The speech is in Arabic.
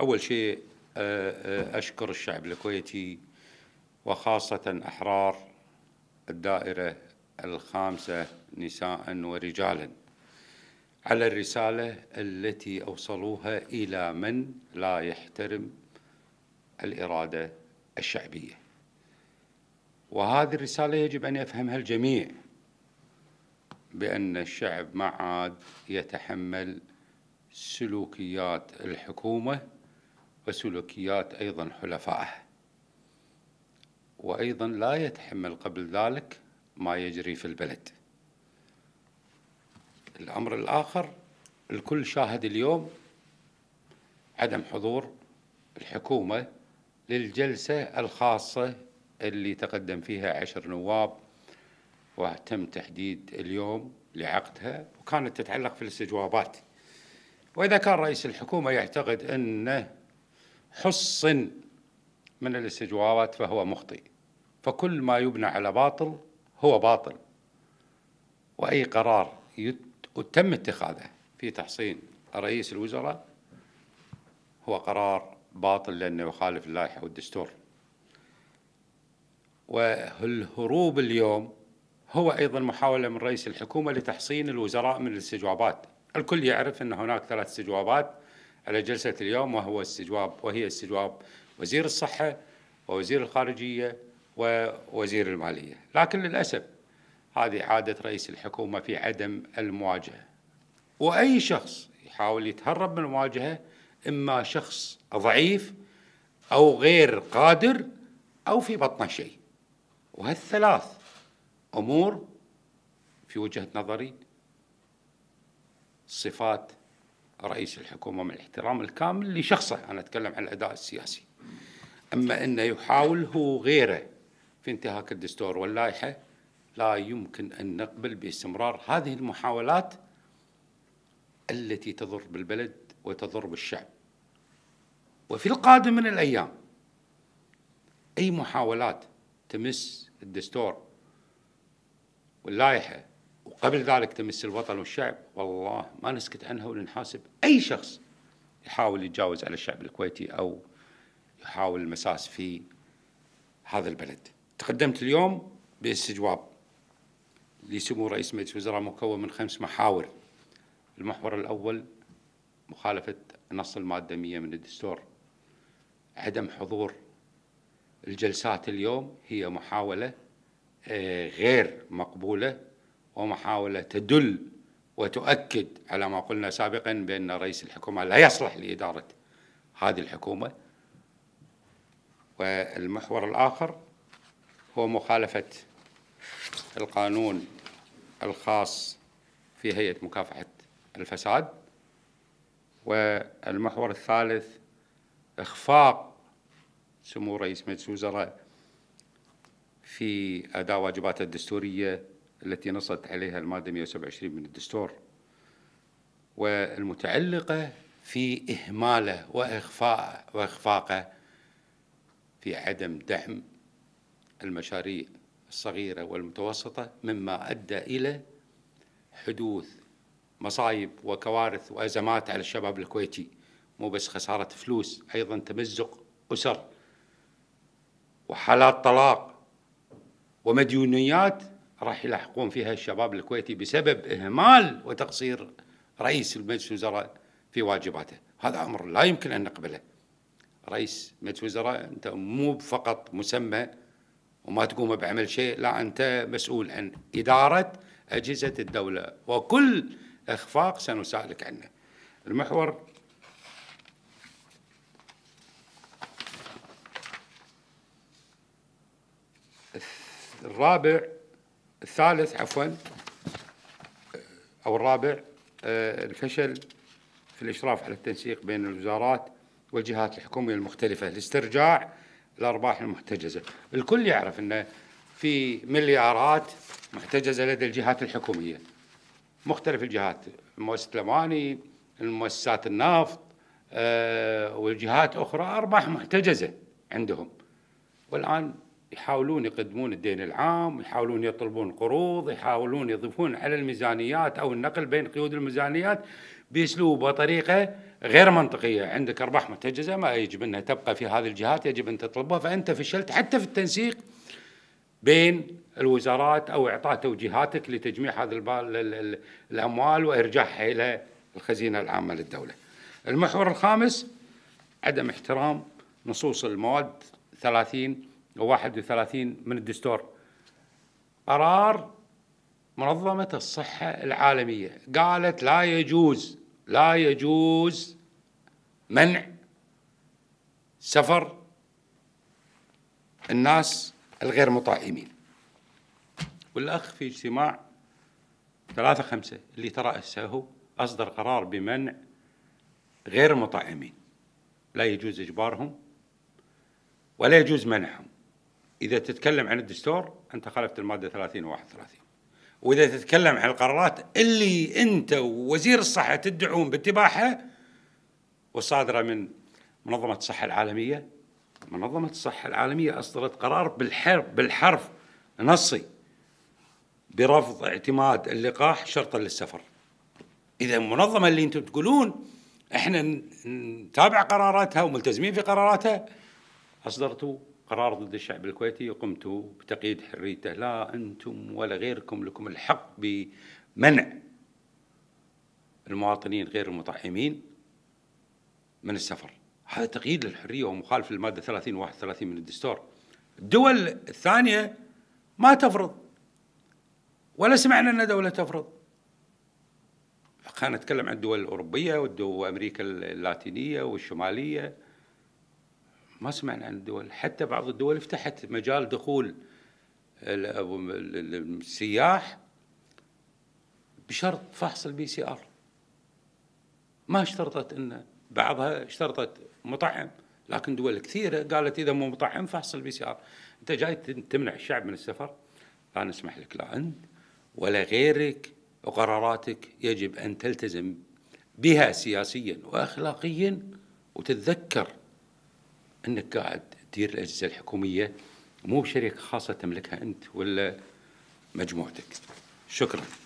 أول شيء آه، آه، أشكر الشعب الكويتي وخاصة أحرار الدائرة الخامسة نساء ورجالا على الرسالة التي أوصلوها إلى من لا يحترم الإرادة الشعبية وهذه الرسالة يجب أن يفهمها الجميع بأن الشعب ما عاد يتحمل سلوكيات الحكومة وسلوكيات أيضا حلفائه وأيضا لا يتحمل قبل ذلك ما يجري في البلد الأمر الآخر الكل شاهد اليوم عدم حضور الحكومة للجلسة الخاصة اللي تقدم فيها عشر نواب وتم تحديد اليوم لعقدها وكانت تتعلق في الاستجوابات وإذا كان رئيس الحكومة يعتقد أنه حصن من الاستجوابات فهو مخطئ فكل ما يبنى على باطل هو باطل وأي قرار تم اتخاذه في تحصين رئيس الوزراء هو قرار باطل لأنه يخالف اللائحة والدستور والهروب اليوم هو أيضا محاولة من رئيس الحكومة لتحصين الوزراء من الاستجوابات الكل يعرف أن هناك ثلاث استجوابات على جلسة اليوم وهو استجواب وهي استجواب وزير الصحة ووزير الخارجية ووزير المالية لكن للأسف هذه عادة رئيس الحكومة في عدم المواجهة وأي شخص يحاول يتهرب من المواجهة إما شخص ضعيف أو غير قادر أو في بطنه شيء وهالثلاث أمور في وجهة نظري صفات رئيس الحكومة من الاحترام الكامل لشخصه أنا أتكلم عن الأداء السياسي أما أنه يحاول هو غيره في انتهاك الدستور واللائحة لا يمكن أن نقبل باستمرار هذه المحاولات التي تضر بالبلد وتضر بالشعب وفي القادم من الأيام أي محاولات تمس الدستور واللائحة قبل ذلك تمس الوطن والشعب والله ما نسكت عنها ونحاسب أي شخص يحاول يتجاوز على الشعب الكويتي أو يحاول المساس في هذا البلد تقدمت اليوم باستجواب لسمو رئيس مجلس الوزراء مكون من خمس محاور المحور الأول مخالفة نص المادة 100 من الدستور عدم حضور الجلسات اليوم هي محاولة آه، غير مقبولة ومحاولة تدل وتؤكد على ما قلنا سابقا بأن رئيس الحكومة لا يصلح لإدارة هذه الحكومة والمحور الآخر هو مخالفة القانون الخاص في هيئة مكافحة الفساد والمحور الثالث إخفاق سمو رئيس مجلس الوزراء في أداء واجباته الدستورية التي نصت عليها المادة 127 من الدستور والمتعلقة في إهماله وإخفاء وإخفاقه في عدم دعم المشاريع الصغيرة والمتوسطة مما أدى إلى حدوث مصايب وكوارث وأزمات على الشباب الكويتي مو بس خسارة فلوس أيضا تمزق أسر وحالات طلاق ومديونيات راح يلحقون فيها الشباب الكويتي بسبب إهمال وتقصير رئيس مجلس الوزراء في واجباته هذا أمر لا يمكن أن نقبله رئيس مجلس وزراء أنت مو فقط مسمى وما تقوم بعمل شيء لا أنت مسؤول عن إدارة أجهزة الدولة وكل إخفاق سنسألك عنه المحور الرابع الثالث عفوا أو الرابع الفشل في الإشراف على التنسيق بين الوزارات والجهات الحكومية المختلفة لاسترجاع الأرباح المحتجزة الكل يعرف أن في مليارات محتجزة لدى الجهات الحكومية مختلف الجهات مؤسسة الاماني، المؤسسات النفط آه، والجهات أخرى أرباح محتجزة عندهم والآن يحاولون يقدمون الدين العام يحاولون يطلبون قروض يحاولون يضيفون على الميزانيات أو النقل بين قيود الميزانيات بأسلوب وطريقة غير منطقية عندك أرباح متجزة ما يجب أنها تبقى في هذه الجهات يجب أن تطلبها فأنت فشلت حتى في التنسيق بين الوزارات أو إعطاء توجيهاتك لتجميع هذه الأموال وإرجاعها إلى الخزينة العامة للدولة المحور الخامس عدم احترام نصوص المواد 30 31 من الدستور قرار منظمة الصحة العالمية قالت لا يجوز لا يجوز منع سفر الناس الغير مطائمين والأخ في اجتماع ثلاثة خمسة اللي ترأسه هو أصدر قرار بمنع غير مطعمين لا يجوز إجبارهم ولا يجوز منعهم إذا تتكلم عن الدستور أنت خالفت المادة 30 و 31 وإذا تتكلم عن القرارات اللي أنت ووزير الصحة تدعون باتباعها والصادرة من منظمة الصحة العالمية منظمة الصحة العالمية أصدرت قرار بالحرف بالحرف نصي برفض اعتماد اللقاح شرطا للسفر إذا المنظمة اللي أنتم تقولون احنا نتابع قراراتها وملتزمين في قراراتها أصدرتوا قرار ضد الشعب الكويتي قمت بتقييد حريته لا أنتم ولا غيركم لكم الحق بمنع المواطنين غير المطعمين من السفر هذا تقييد للحرية ومخالف للمادة 30 و 31 من الدستور الدول الثانية ما تفرض ولا سمعنا أن دولة تفرض خلينا نتكلم عن الدول الأوروبية والدول أمريكا اللاتينية والشمالية ما سمعنا عن الدول حتى بعض الدول فتحت مجال دخول السياح بشرط فحص البي سي ار ما اشترطت ان بعضها اشترطت مطعم لكن دول كثيره قالت اذا مو مطعم فحص البي سي ار انت جاي تمنع الشعب من السفر لا نسمح لك لا انت ولا غيرك وقراراتك يجب ان تلتزم بها سياسيا واخلاقيا وتتذكر انك قاعد تدير الاجهزه الحكوميه مو شركه خاصه تملكها انت ولا مجموعتك شكرا